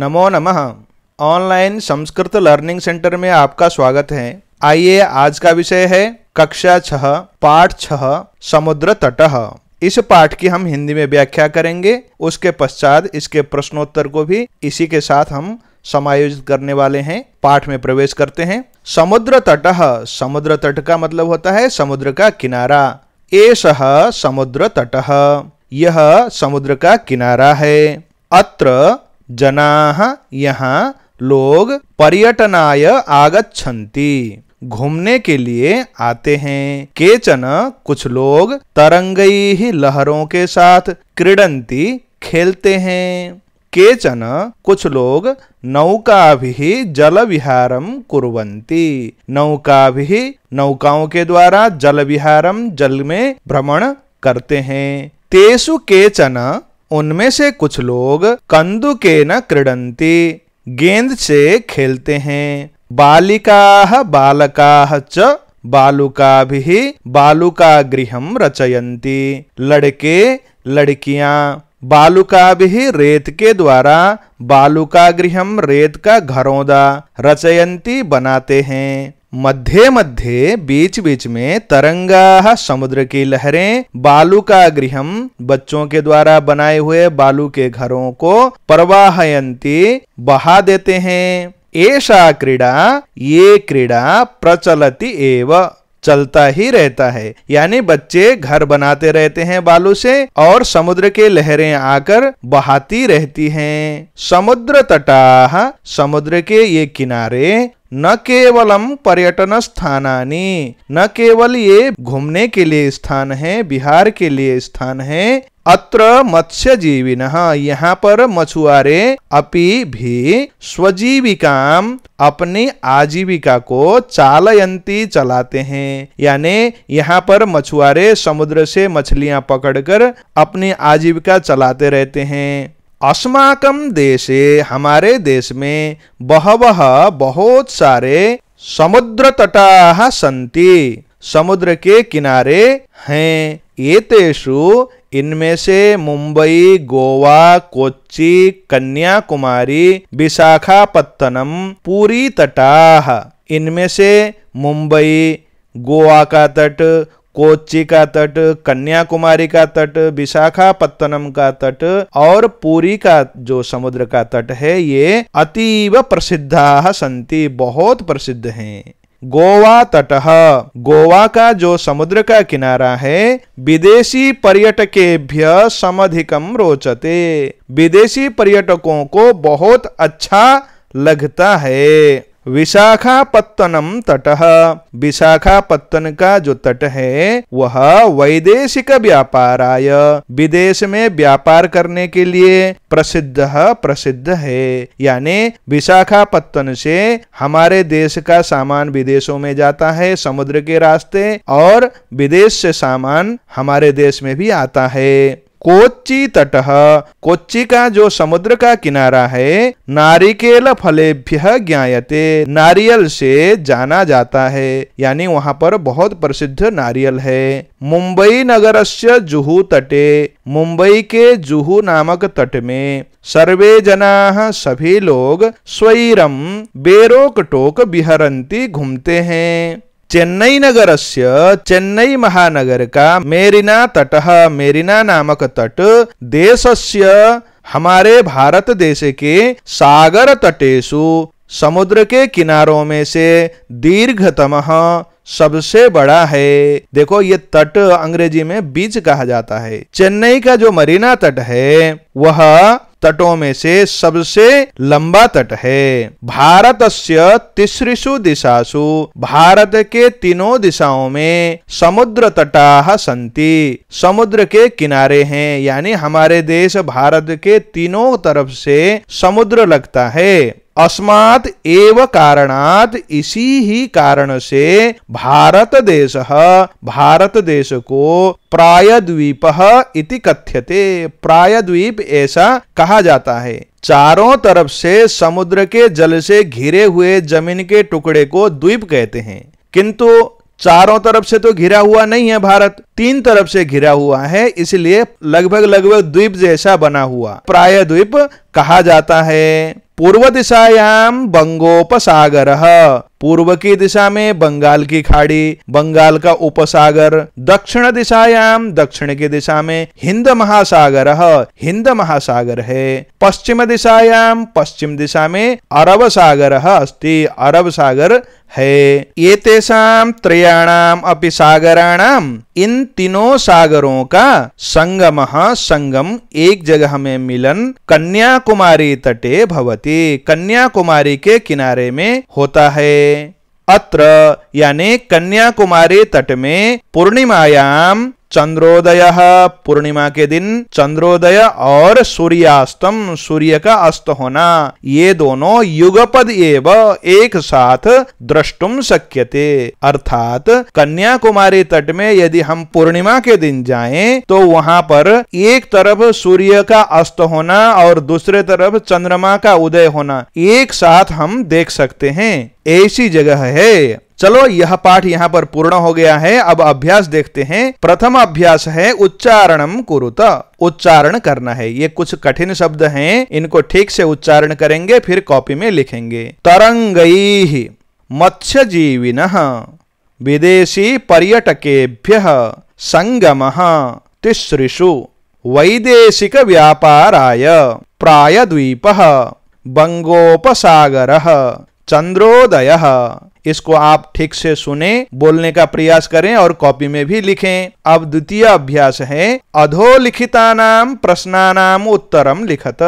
नमो नमः online Sanskrit learning centre में आपका स्वागत है आइए आज का विषय है कक्षा छह पाठ छह समुद्र तट इस पाठ की हम हिंदी में व्याख्या करेंगे उसके पश्चात इसके प्रश्नोत्तर को भी इसी के साथ हम समायोजित करने वाले हैं पाठ में प्रवेश करते हैं समुद्र तट समुद्र तट का मतलब होता है समुद्र का किनारा एस समुद्र तट यह समुद्र का किनारा है अत्र जना यहाँ लोग पर्यटनाय आगछन्ति घूमने के लिए आते हैं केचन कुछ लोग तरंगई लहरों के साथ क्रीडंती खेलते हैं केचन कुछ लोग नौका भी जल विहारम कुरंती नौका भी नौकाओं के द्वारा जल विहारम जल में भ्रमण करते हैं तेसु केचन उनमें से कुछ लोग कंदु के न क्रीडंती गेंद से खेलते हैं बालिका बालका च बालुका भी बालुका गृह रचयंती लड़के लड़कियां बालुका भी रेत के द्वारा बालुका गृह रेत का घरोदा रचयंती बनाते हैं मध्य मध्य बीच बीच में तरंगा समुद्र की लहरें बालू का गृह बच्चों के द्वारा बनाए हुए बालू के घरों को प्रवाहयंती बहा देते हैं ऐसा क्रीड़ा ये क्रीड़ा प्रचलती एव चलता ही रहता है यानी बच्चे घर बनाते रहते हैं बालू से और समुद्र के लहरें आकर बहाती रहती हैं समुद्र तटा समुद्र के ये किनारे न केवलम पर्यटन स्थानानी न केवल ये घूमने के लिए स्थान है बिहार के लिए स्थान है अत्र मत्स्य जीवी न यहाँ पर मछुआरे अपी भी स्वजीविका अपनी आजीविका को चालयंती चलाते हैं यानी यहाँ पर मछुआरे समुद्र से मछलियां पकड़कर अपनी आजीविका चलाते रहते हैं अस्माकम देशे हमारे देश में बहव बहुत सारे समुद्र तटा सी समुद्र के किनारे हैं येषु इनमें से मुंबई गोवा कोच्चि कन्याकुमारी विशाखापत्तनम पूरी तटा इनमें से मुंबई गोवा का तट कोच्चि का तट कन्याकुमारी का तट विशाखापत्तनम का तट और पुरी का जो समुद्र का तट है ये अतीव प्रसिद्धा संति बहुत प्रसिद्ध हैं गोवा तट गोवा का जो समुद्र का किनारा है विदेशी पर्यटकेभ्य समधिकम रोचते विदेशी पर्यटकों को बहुत अच्छा लगता है विशाखापत्तनम तट विशाखापत्तन का जो तट है वह वैदेशिक व्यापार आय विदेश में व्यापार करने के लिए प्रसिद्ध प्रसिद्ध है यानी विशाखापत्तन से हमारे देश का सामान विदेशों में जाता है समुद्र के रास्ते और विदेश से सामान हमारे देश में भी आता है कोच्ची तट कोच्ची का जो समुद्र का किनारा है नारिकेल फलेभ्य ज्ञायते नारियल से जाना जाता है यानी वहाँ पर बहुत प्रसिद्ध नारियल है मुंबई नगर से जुहू तटे मुंबई के जुहू नामक तट में सर्वे जना सभी लोग स्वैरम बेरोक टोक बिहरंती घूमते हैं चेन्नई नगर से चेन्नई महानगर का मेरीना तट मेरीना नामक तट देश हमारे भारत देश के सागर तटेशु समुद्र के किनारों में से दीर्घतम सबसे बड़ा है देखो ये तट अंग्रेजी में बीच कहा जाता है चेन्नई का जो मरीना तट है वह तटों में से सबसे लंबा तट है भारत से तीसरीसु दिशासु भारत के तीनों दिशाओं में समुद्र तटा संति समुद्र के किनारे हैं यानी हमारे देश भारत के तीनों तरफ से समुद्र लगता है अस्मात् एव कारणात् इसी ही कारण से भारत देश भारत देश को प्रायद्वीप इति कथ्यते प्रायद्वीप ऐसा कहा जाता है चारों तरफ से समुद्र के जल से घिरे हुए जमीन के टुकड़े को द्वीप कहते हैं किंतु चारों तरफ से तो घिरा हुआ नहीं है भारत तीन तरफ से घिरा हुआ है इसलिए लगभग लगभग द्वीप जैसा बना हुआ प्राय द्वीप कहा जाता है पूर्व दिशायाम बंगोपसागर पूर्व की दिशा में बंगाल की खाड़ी बंगाल का उपसागर दक्षिण दिशायाम दक्षिण की दिशा में हिंद महासागर हिंद महासागर है पश्चिम दिशायाम पश्चिम दिशा में अरब सागर अस्ति अरब सागर है ये तेम त्रयाणाम अपि सागराणाम इन तीनों सागरों का संगम संगम एक जगह में मिलन कन्याकुमारी तटे भवती कन्याकुमारी के किनारे में होता है अत्र यानी कन्याकुमारी तट में पूर्णिमायाम चंद्रोदय पूर्णिमा के दिन चंद्रोदय और सूर्यास्तम सूर्य का अस्त होना ये दोनों युगपद एव एक साथ द्रष्टुम शक्यते अर्थात कन्याकुमारी तट में यदि हम पूर्णिमा के दिन जाएं तो वहां पर एक तरफ सूर्य का अस्त होना और दूसरे तरफ चंद्रमा का उदय होना एक साथ हम देख सकते हैं ऐसी जगह है चलो यह पाठ यहाँ पर पूर्ण हो गया है अब अभ्यास देखते हैं प्रथम अभ्यास है उच्चारणम कुरुत उच्चारण करना है ये कुछ कठिन शब्द हैं इनको ठीक से उच्चारण करेंगे फिर कॉपी में लिखेंगे तरंगई मत्स्य जीविन विदेशी पर्यटके संगम तिसृषु वैदेशिक व्यापाराय द्वीप बंगोपसागर चंद्रोदय इसको आप ठीक से सुने बोलने का प्रयास करें और कॉपी में भी लिखें अब द्वितीय अभ्यास है अधोलिखिता नाम प्रश्नानाम उत्तरम लिखत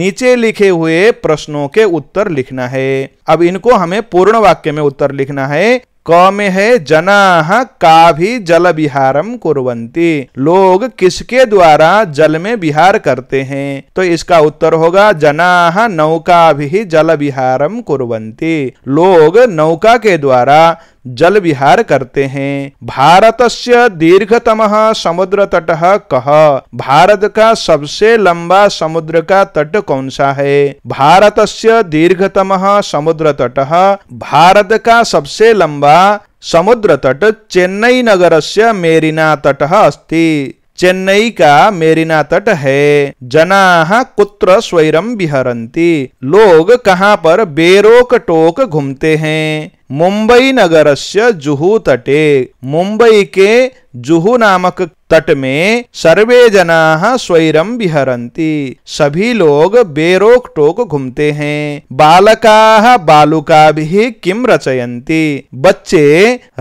नीचे लिखे हुए प्रश्नों के उत्तर लिखना है अब इनको हमें पूर्ण वाक्य में उत्तर लिखना है क में है जना का भी जल विहारम कुरवंती लोग किसके द्वारा जल में विहार करते हैं तो इसका उत्तर होगा जना नौका भी जल विहारम कुरवंती लोग नौका के द्वारा जल विहार करते हैं भारत से दीर्घतम समुद्र तट कह भारत का सबसे लंबा समुद्र का तट कौन सा है भारत से दीर्घतम समुद्र तट भारत का सबसे लंबा समुद्र तट चेन्नई नगर से मेरीना तट अस्ति चेन्नई का मेरीना तट है जना कुत्र स्वैरम बिहरती लोग कहाँ पर बेरोक टोक घूमते हैं मुंबई नगर से जुहू तटे मुंबई के जुहू नामक तट में सर्वे जना स्वरम बिहरती सभी लोग बेरोक टोक घूमते हैं बालका बालुका भी किम रचयती बच्चे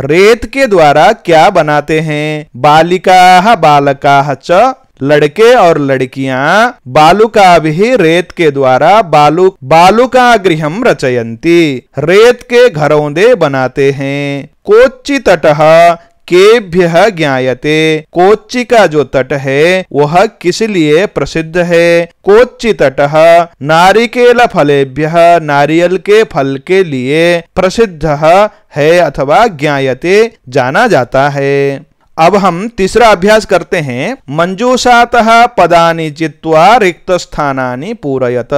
रेत के द्वारा क्या बनाते हैं बालिका बालका च लड़के और लड़कियां बालुका भी रेत के द्वारा बालु बालुका गृह रचयंती रेत के दे बनाते हैं कोच्चि तट के ज्ञायते कोच्चि का जो तट है वह किस लिए प्रसिद्ध है कोच्चि तट नारिकेल फलेभ्य नारियल के फल के लिए प्रसिद्ध है अथवा ज्ञायते जाना जाता है अब हम तीसरा अभ्यास करते हैं मंजूषात पदानी जित्वा रिक्त स्थानी पूरयत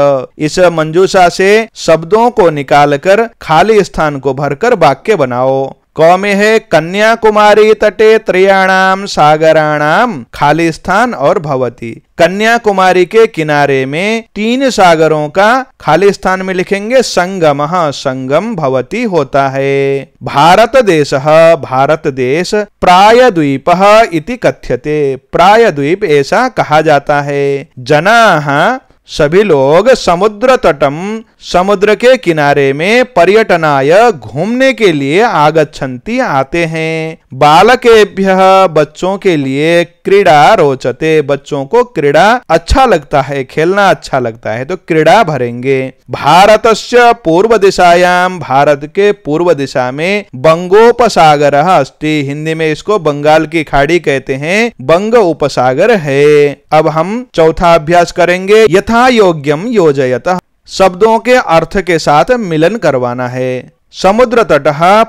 इस मंजूषा से शब्दों को निकालकर खाली स्थान को भरकर वाक्य बनाओ कौमे है कन्याकुमारी तटे त्रियाणाम सागराणाम खाली स्थान और भवती कन्याकुमारी के किनारे में तीन सागरों का खाली स्थान में लिखेंगे संगम संगम भवती होता है भारत देश भारत देश प्राय द्वीप इति कथ्यते प्राय द्वीप ऐसा कहा जाता है जना सभी लोग समुद्र तटम समुद्र के किनारे में पर्यटनाय घूमने के लिए आगछंती आते हैं बालकेभ्य बच्चों के लिए क्रीड़ा रोचते बच्चों को क्रीड़ा अच्छा लगता है खेलना अच्छा लगता है तो क्रीड़ा भरेंगे भारत पूर्व दिशायाम भारत के पूर्व दिशा में बंगोपसागर अस्ति हिंदी में इसको बंगाल की खाड़ी कहते हैं बंग उपसागर है अब हम चौथा अभ्यास करेंगे यथा योग्यम योजयत शब्दों के अर्थ के साथ मिलन करवाना है समुद्र तट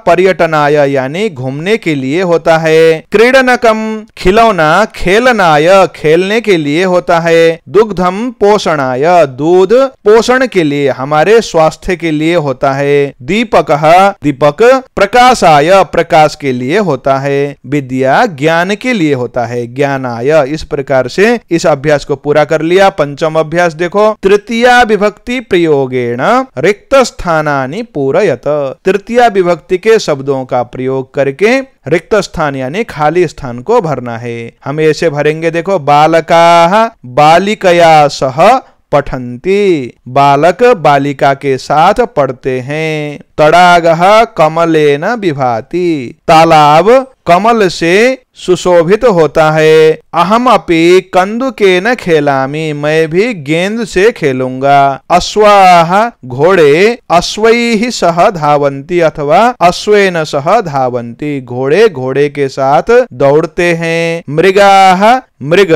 पर्यटनाय यानी घूमने के लिए होता है क्रीडनकम खिलौना खेलनाय खेलने के लिए होता है दुग्धम पोषणाय दूध पोषण के लिए हमारे स्वास्थ्य के लिए होता है दीपक दीपक प्रकाशाय प्रकाश के लिए होता है विद्या ज्ञान के लिए होता है आय इस प्रकार से इस अभ्यास को पूरा कर लिया पंचम अभ्यास देखो तृतीया विभक्ति प्रयोगेण रिक्त स्थानानि पूरयत तृतीय विभक्ति के शब्दों का प्रयोग करके रिक्त स्थान यानी खाली स्थान को भरना है हम ऐसे भरेंगे देखो बालका बालिकया सह पठंती बालक बालिका के साथ पढ़ते हैं तड़ाग कमलेन विभाति तालाब कमल से सुशोभित होता है अहम अपी कंदुके न खेलामी मैं भी गेंद से खेलूंगा अश्वाह घोड़े ही सह धावंती अथवा अश्वेन सह धावंती घोड़े घोड़े के साथ दौड़ते हैं मृगा मृग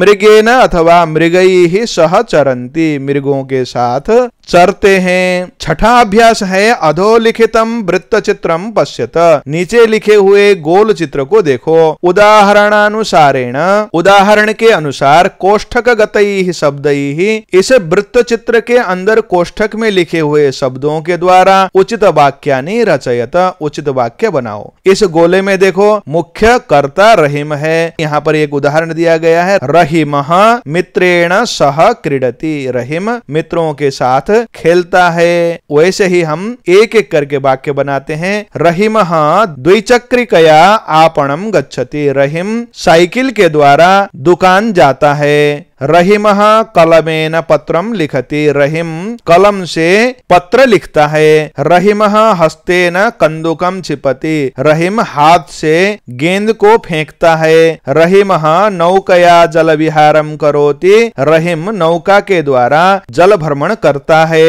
मृगेन अथवा मृगई सह चरंती मृगों के साथ चरते हैं छठा अभ्यास है अधोलिखितम वृत्त चित्रम पश्यत नीचे लिखे हुए गोल चित्र को देखो उदाहरणानुसारेण उदाहरण के अनुसार कोष्ठक गतई शब्द ही इस वृत्त चित्र के अंदर कोष्ठक में लिखे हुए शब्दों के द्वारा उचित वाक्यानि रचयत उचित वाक्य बनाओ इस गोले में देखो मुख्य कर्ता रहीम है यहाँ पर एक उदाहरण दिया गया है रहीम मित्रेण सह क्रीडती रहीम मित्रों के साथ खेलता है वैसे ही हम एक एक करके वाक्य बनाते हैं रहीम द्विचक्रिकया आपणम गच्छति रहीम साइकिल के द्वारा दुकान जाता है रहीम कलमेन पत्रम लिखती रहीम कलम से पत्र लिखता है रहीम हस्तेन कंदुकम छिपति रहीम हाथ से गेंद को फेंकता है रहीम नौकया जल विहारम करोति रहीम नौका के द्वारा जल भ्रमण करता है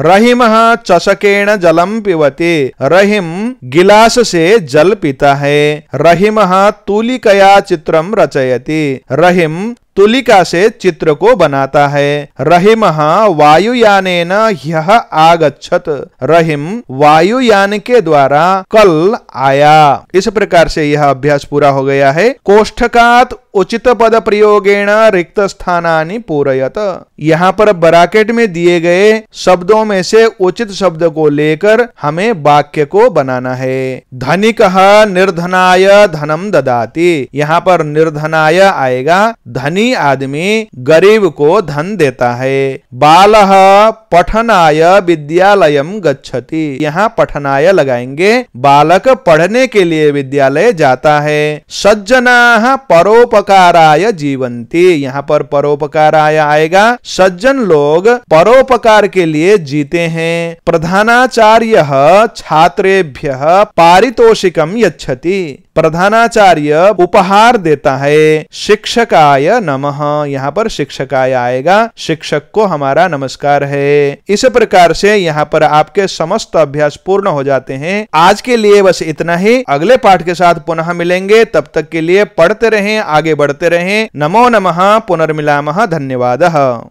रहीम चषकेण जलम पिबते रहीम गिलास से जल पीता है रहीम तूलिकया चित्रम रचयति रहीम तुलिका से चित्र को बनाता है वायु वायुयान यह आगछत वायु वायुयान के द्वारा कल आया इस प्रकार से यह अभ्यास पूरा हो गया है कोष्ठकात उचित पद प्रयोगेण रिक्त स्थानी पूरयत यहाँ पर ब्राकेट में दिए गए शब्दों में से उचित शब्द को लेकर हमें वाक्य को बनाना है धनिक निर्धनाय धनम ददाती यहाँ पर निर्धनाय आएगा धनिक धनी आदमी गरीब को धन देता है बाल पठनाय विद्यालय गच्छति यहाँ पठनाय लगाएंगे बालक पढ़ने के लिए विद्यालय जाता है सज्जना परोपकाराय जीवंती यहाँ पर परोपकाराय आएगा सज्जन लोग परोपकार के लिए जीते हैं प्रधानाचार्य छात्रेभ्य पारितोषिकम यच्छति प्रधानाचार्य उपहार देता है शिक्षकाय नमः यहाँ पर शिक्षकाय आएगा शिक्षक को हमारा नमस्कार है इस प्रकार से यहाँ पर आपके समस्त अभ्यास पूर्ण हो जाते हैं आज के लिए बस इतना ही अगले पाठ के साथ पुनः मिलेंगे तब तक के लिए पढ़ते रहें आगे बढ़ते रहें नमो नमः पुनर्मिलामः धन्यवाद